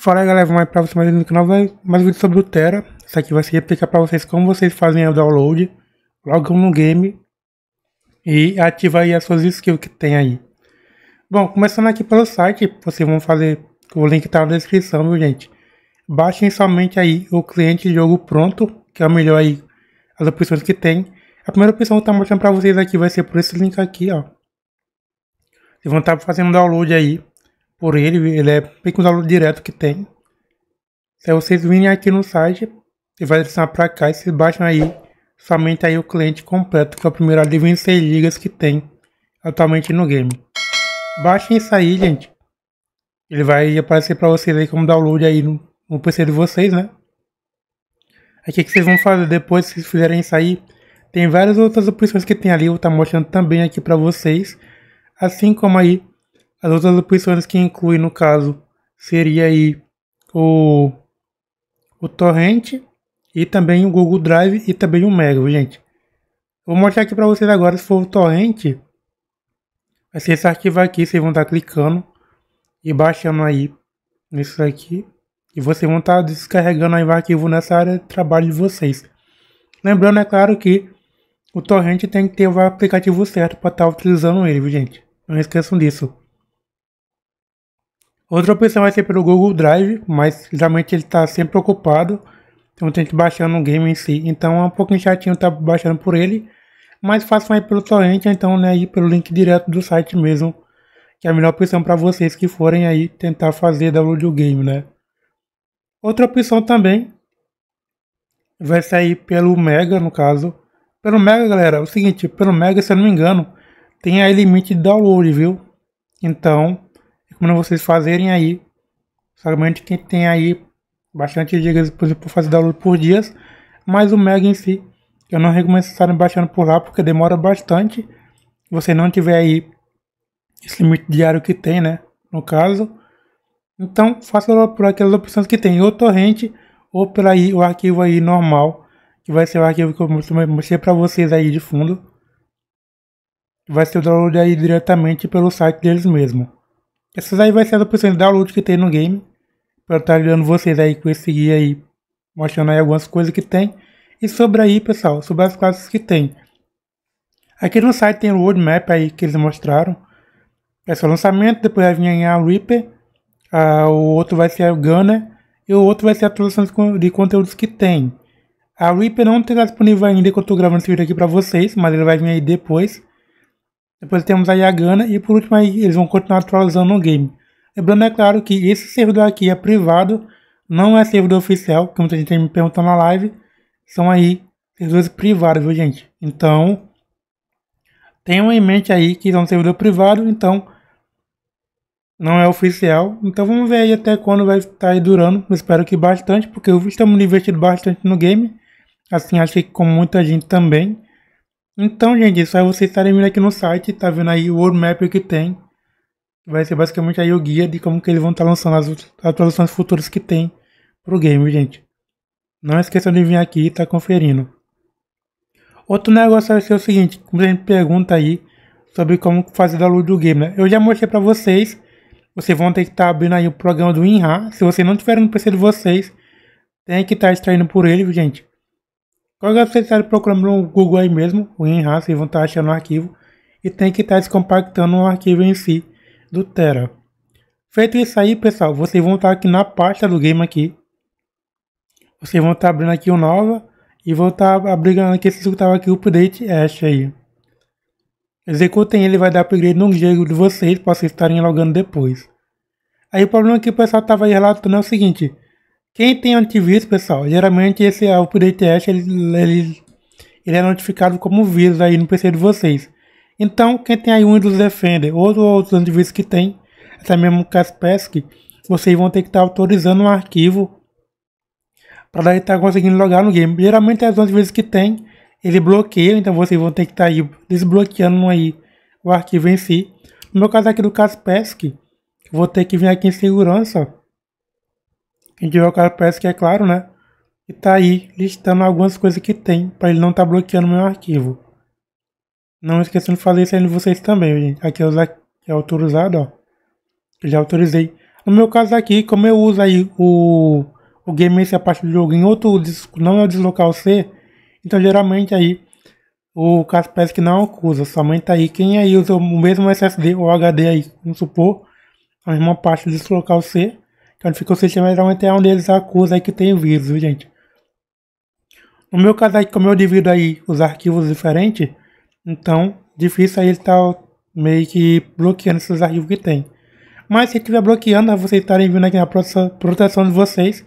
Fala aí galera, mais pra você mais no canal, mais um vídeo sobre o Terra. Isso aqui vai ser explicar pra vocês como vocês fazem o download logo no game e ativar aí as suas skills que tem aí. Bom, começando aqui pelo site, vocês vão fazer, o link tá na descrição, viu gente. Baixem somente aí o cliente de jogo pronto, que é o melhor aí, as opções que tem. A primeira opção que eu tá mostrando pra vocês aqui vai ser por esse link aqui, ó. Vocês vão estar tá fazendo download aí por ele, ele é bem com o download direto que tem. Se é vocês virem aqui no site, e vai adicionar para cá e vocês baixam aí somente aí o cliente completo, que é o primeiro de 26 GB que tem atualmente no game. Baixem isso aí, gente. Ele vai aparecer para vocês aí como download aí no, no PC de vocês, né? Aí o que, que, vocês vão fazer depois se fizerem isso aí? Tem várias outras opções que tem ali, eu vou estar tá mostrando também aqui para vocês. Assim como aí as outras opções que inclui no caso seria aí o, o torrent e também o Google Drive e também o Mega, gente. Vou mostrar aqui para vocês agora se for o torrent. Vai ser esse arquivo aqui, vocês vão estar clicando e baixando aí nisso aqui. E vocês vão estar descarregando aí o arquivo nessa área de trabalho de vocês. Lembrando, é claro que o torrent tem que ter o aplicativo certo para estar utilizando ele, gente. Não esqueçam disso. Outra opção vai ser pelo Google Drive, mas geralmente ele está sempre ocupado. Então tem que baixar no game em si. Então é um pouquinho chatinho estar tá baixando por ele. Mas façam aí pelo torrent, então né, aí pelo link direto do site mesmo. Que é a melhor opção para vocês que forem aí tentar fazer download do game, né? Outra opção também vai sair pelo Mega, no caso. Pelo Mega, galera, é o seguinte, pelo Mega, se eu não me engano, tem aí limite de download, viu? Então, recomendo vocês fazerem aí. Somente quem tem aí bastante gigas por para fazer download por dias. Mas o Mega em si, eu não recomendo vocês estarem baixando por lá porque demora bastante. Se você não tiver aí esse limite diário que tem, né? No caso. Então, faça por aquelas opções que tem, ou torrente, ou pela aí, o arquivo aí normal, que vai ser o arquivo que eu mostrei para vocês aí de fundo. Vai ser o download aí diretamente pelo site deles mesmo. Essas aí vai ser as opções de download que tem no game. Pra eu estar tá ajudando vocês aí com esse guia aí. Mostrando aí algumas coisas que tem. E sobre aí, pessoal, sobre as classes que tem. Aqui no site tem o roadmap aí que eles mostraram. Esse é o lançamento, depois vai vir a Reaper. A, o outro vai ser a Gunner. E o outro vai ser a atualização de, conteúdos que tem. A Reaper não está disponível ainda enquanto eu estou gravando esse vídeo aqui para vocês, mas ele vai vir aí depois. Depois temos a Yagana e por último aí eles vão continuar atualizando o game. Lembrando é claro que esse servidor aqui é privado, não é servidor oficial, que muita gente me perguntou na live. São aí servidores privados, viu gente? Então, tenham em mente aí que é um servidor privado, então não é oficial. Então vamos ver aí até quando vai estar aí durando. Eu espero que bastante, porque estamos investindo bastante no game. Assim, acho que com muita gente também. Então, gente, só vocês estarem vindo aqui no site, tá vendo aí o World Map que tem. Vai ser basicamente aí o guia de como que eles vão estar tá lançando as atualizações futuras que tem pro game, gente. Não esqueçam de vir aqui e tá conferindo. Outro negócio vai ser o seguinte, a gente pergunta aí sobre como fazer download do game, né? Eu já mostrei pra vocês, vocês vão ter que estar tá abrindo aí o programa do WinRAR. Se você não tiver no PC de vocês, tem que estar tá extraindo por ele, gente. Quando é vocês estarem tá procurando no Google aí mesmo, o WinRAR, vocês vão estar achando o arquivo e tem que estar tá descompactando o arquivo em si do Tera. Feito isso aí, pessoal, vocês vão estar tá aqui na pasta do game aqui. Vocês vão estar abrindo aqui o Nova e vão estar abrigando aqui se escutar aqui o update Ash aí. Executem ele, vai dar upgrade no jogo de vocês para vocês estarem logando depois. Aí o problema é que o pessoal estava relatando é o seguinte. Quem tem antivírus, pessoal, geralmente esse é o update ele, ele, ele é notificado como vírus aí no PC de vocês. Então, quem tem aí um dos Defender ou outros antivírus que tem, essa mesma Kaspersky, vocês vão ter que estar tá autorizando um arquivo para estar tá conseguindo logar no game. Geralmente as antivírus que tem, ele bloqueia, então vocês vão ter que estar tá aí desbloqueando aí o arquivo em si. No meu caso aqui do Kaspersky, vou ter que vir aqui em segurança, quem tiver o caso parece que é claro, né? E tá aí listando algumas coisas que tem para ele não estar tá bloqueando meu arquivo. Não esquecendo de fazer isso aí de vocês também, gente. Aqui é, usar, é autorizado, ó. Eu já autorizei. No meu caso aqui, como eu uso aí o, o game esse a parte do jogo em outro disco, não é o deslocar o C, então geralmente aí o caso parece que não acusa, somente tá aí quem aí usa o mesmo SSD ou HD aí, vamos supor, a mesma parte de deslocar o C, Codificou o sistema geralmente é onde eles acusam que tem vírus, gente. No meu caso aí, como eu divido aí os arquivos diferentes, então difícil aí ele estar tá meio que bloqueando esses arquivos que tem. Mas se estiver bloqueando, é vocês estarem vindo aqui na proteção de vocês,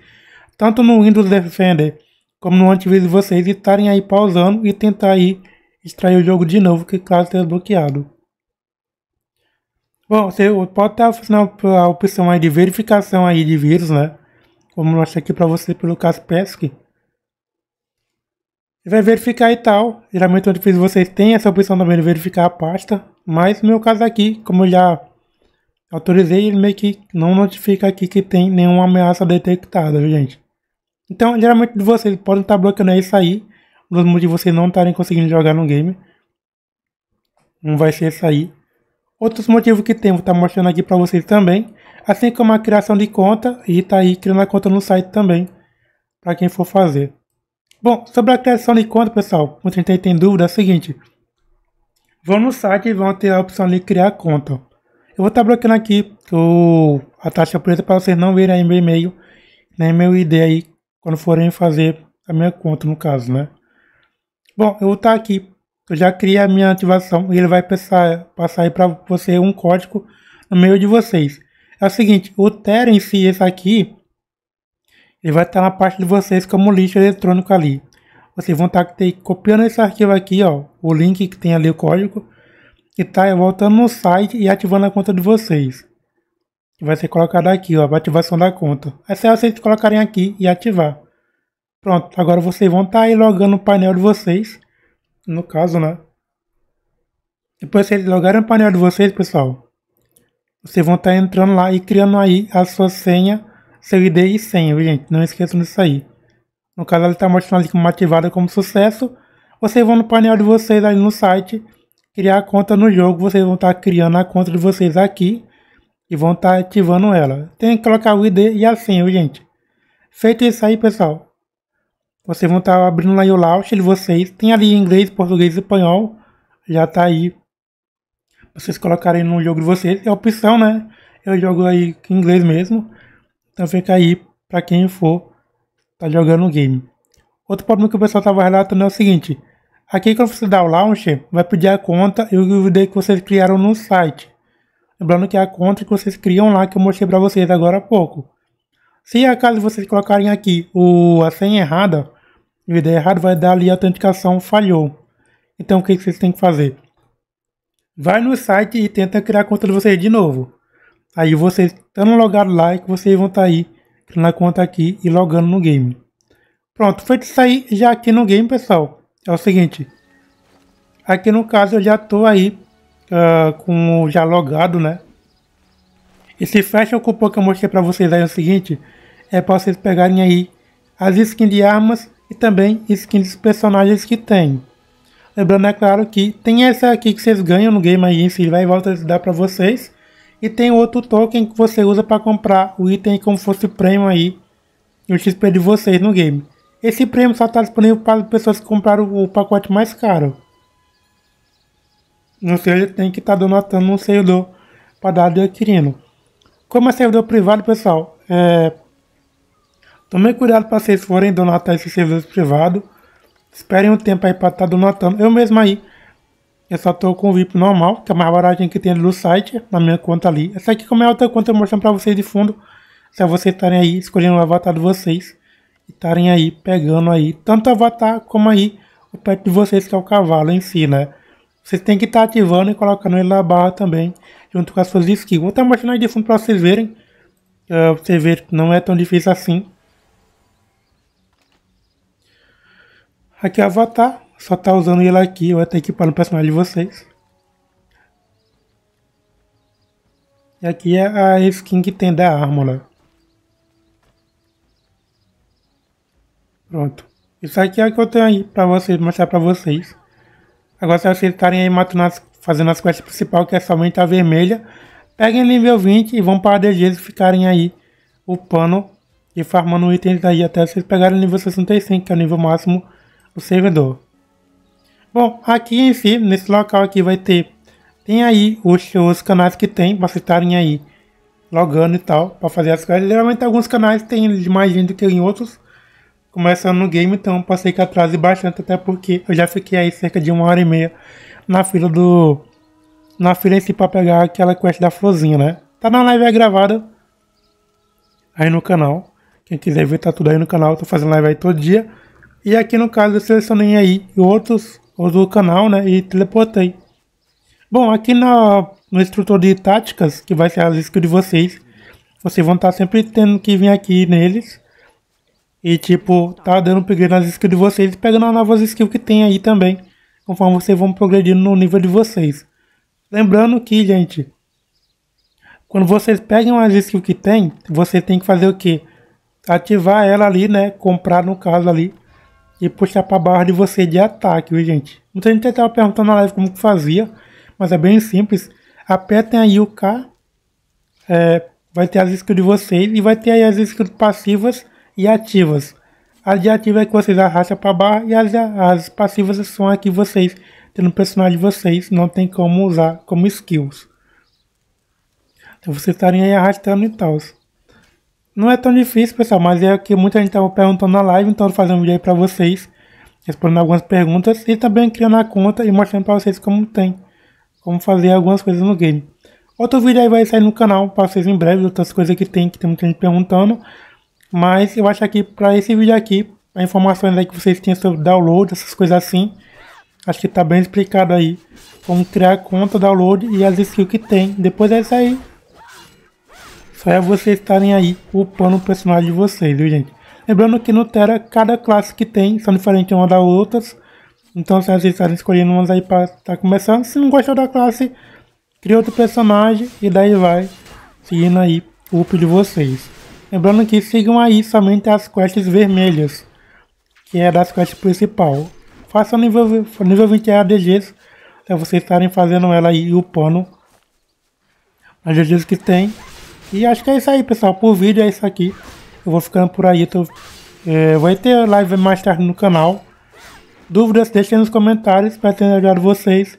tanto no Windows Defender como no antivírus de vocês, estarem aí pausando e tentar aí extrair o jogo de novo, que caso tenha bloqueado. Bom, você pode estar funcionando a opção aí de verificação aí de vírus, né? Como eu aqui para você pelo Kaspersky. Você vai verificar e tal. Geralmente onde fiz vocês têm essa opção também de verificar a pasta. Mas no meu caso aqui, como eu já autorizei, ele meio que não notifica aqui que tem nenhuma ameaça detectada, viu gente? Então, geralmente vocês podem estar bloqueando isso aí. Um dos motivos de vocês não estarem conseguindo jogar no game. Não vai ser isso aí. Outros motivos que temos está mostrando aqui para vocês também. Assim como a criação de conta e está aí criando a conta no site também. Para quem for fazer. Bom, sobre a criação de conta, pessoal, muita gente tem dúvida, é o seguinte. Vão no site e vão ter a opção de criar conta. Eu vou estar tá bloqueando aqui o, a taxa preta para vocês não verem aí meu e-mail, nem né, meu ID aí, quando forem fazer a minha conta, no caso, né? Bom, eu vou estar tá aqui eu já criei a minha ativação e ele vai passar, passar aí para você um código no meio de vocês. É o seguinte, o Ethereum em si, esse aqui, ele vai estar na parte de vocês como lixo eletrônico ali. Vocês vão tá estar copiando esse arquivo aqui, ó, o link que tem ali o código, e tá voltando no site e ativando a conta de vocês. Vai ser colocado aqui, ó, a ativação da conta. É só vocês colocarem aqui e ativar. Pronto, agora vocês vão estar tá aí logando o painel de vocês no caso, né? Depois vocês logaram o painel de vocês, pessoal, vocês vão estar tá entrando lá e criando aí a sua senha, seu ID e senha, viu, gente? Não esqueçam disso aí. No caso, ela está mostrando ali como ativada como sucesso. Vocês vão no painel de vocês ali no site, criar a conta no jogo. Vocês vão estar tá criando a conta de vocês aqui e vão estar tá ativando ela. Tem que colocar o ID e a senha, viu, gente? Feito isso aí, pessoal, vocês vão estar tá abrindo lá o launcher de vocês. Tem ali inglês, português e espanhol. Já está aí. Vocês colocarem no jogo de vocês. É opção, né? Eu jogo aí em inglês mesmo. Então fica aí para quem for tá jogando o game. Outro problema que o pessoal estava relatando é o seguinte. Aqui quando você dá o launcher, vai pedir a conta e o que vocês criaram no site. Lembrando que é a conta que vocês criam lá, que eu mostrei para vocês agora há pouco. Se acaso vocês colocarem aqui o, a senha errada, e o der errado, vai dar ali a autenticação falhou. Então o que vocês têm que fazer? Vai no site e tenta criar a conta de vocês de novo. Aí vocês estão logado lá e que vocês vão estar tá aí criando a conta aqui e logando no game. Pronto, feito isso aí já aqui no game, pessoal. É o seguinte. Aqui no caso eu já estou aí uh, com já logado, né? Esse fecha o cupom que eu é mostrei para vocês aí é o seguinte. É para vocês pegarem aí as skins de armas e também skins dos personagens que tem. Lembrando, é claro, que tem essa aqui que vocês ganham no Game aí se vai e volta a dar para vocês. E tem outro token que você usa para comprar o item como fosse prêmio aí, o XP de vocês no game. Esse prêmio só está disponível para pessoas que compraram o pacote mais caro. Não sei, tem que estar tá donatando um servidor para dar de adquirindo. Como é servidor privado, pessoal, é, Tomem cuidado para vocês forem donatar esse serviço privado. Esperem um tempo aí para estar tá donatando. Eu mesmo aí. Eu só tô com o VIP normal, que é a mais baratinha que tem do site, na minha conta ali. Essa aqui como é outra conta eu mostrando para vocês de fundo. Se vocês estarem aí escolhendo o avatar de vocês. E estarem aí pegando aí, tanto o avatar como aí o pet de vocês, que é o cavalo em si, né? Vocês têm que estar tá ativando e colocando ele na barra também, junto com as suas skills. Vou estar tá mostrando aí de fundo para vocês verem. Uh, vocês verem que não é tão difícil assim. Aqui é o Avatar, só tá usando ele aqui, eu até equipar no personagem de vocês. E aqui é a skin que tem da arma lá. Né? Pronto. Isso aqui é o que eu tenho aí pra vocês, mostrar pra vocês. Agora se vocês estarem aí matando as, fazendo as quests principal, que é somente a vermelha, peguem nível 20 e vão para DGs e ficarem aí upando e farmando itens aí até vocês pegarem nível 65, que é o nível máximo o servidor. Bom, aqui em si, nesse local aqui vai ter, tem aí os os canais que tem, para vocês estarem aí logando e tal, para fazer as coisas. Geralmente alguns canais tem mais gente do que em outros, começando no game, então passei que atrase bastante, até porque eu já fiquei aí cerca de uma hora e meia na fila do... na fila em si para pegar aquela quest da florzinha, né? Tá na live gravada, aí no canal. Quem quiser ver, tá tudo aí no canal. Tô fazendo live aí todo dia. E aqui no caso eu selecionei aí outros, os do canal, né? E teleportei. Bom, aqui na, no instrutor de táticas, que vai ser a lista de vocês, vocês vão estar sempre tendo que vir aqui neles. E tipo, tá dando upgrade nas skills de vocês e pegando as novas skills que tem aí também. Conforme vocês vão progredindo no nível de vocês. Lembrando que, gente, quando vocês pegam as skills que tem, você tem que fazer o que? Ativar ela ali, né? Comprar no caso ali e puxar para barra de você de ataque, viu, gente? Muita gente estava perguntando na live como que fazia, mas é bem simples. Apertem aí o K, é, vai ter as skills de vocês e vai ter aí as skills passivas e ativas. As de ativa é que vocês arrastam para barra e as, as passivas são aqui vocês, tendo o personagem de vocês, não tem como usar como skills. Então vocês estarem aí arrastando e tal. Não é tão difícil, pessoal, mas é o que muita gente estava perguntando na live, então eu vou fazer um vídeo aí para vocês, respondendo algumas perguntas e também criando a conta e mostrando para vocês como tem, como fazer algumas coisas no game. Outro vídeo aí vai sair no canal para vocês em breve, outras coisas que tem, que tem muita gente perguntando, mas eu acho que para esse vídeo aqui, as informações aí que vocês têm sobre download, essas coisas assim, acho que está bem explicado aí como criar a conta, download e as skills que tem. Depois é isso aí. Só é vocês estarem aí upando o personagem de vocês, viu gente? Lembrando que no Terra, cada classe que tem são diferentes uma da outras. Então se vocês estarem escolhendo umas aí para estar tá começando, se não gostar da classe, cria outro personagem e daí vai seguindo aí o up de vocês. Lembrando que sigam aí somente as quests vermelhas, que é das quests principal. Faça nível, nível 20 ADGs para vocês estarem fazendo ela aí e upando. As ADGs que tem e acho que é isso aí, pessoal. Por vídeo é isso aqui. Eu vou ficando por aí. Tô, então, é, vai ter live mais tarde no canal. Dúvidas, deixem nos comentários. Espero ter ajudado vocês.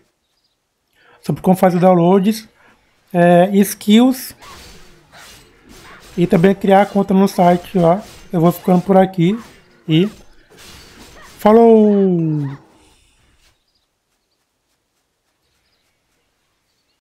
Sobre como fazer downloads. É, skills. E também criar a conta no site Eu vou ficando por aqui. E... Falou!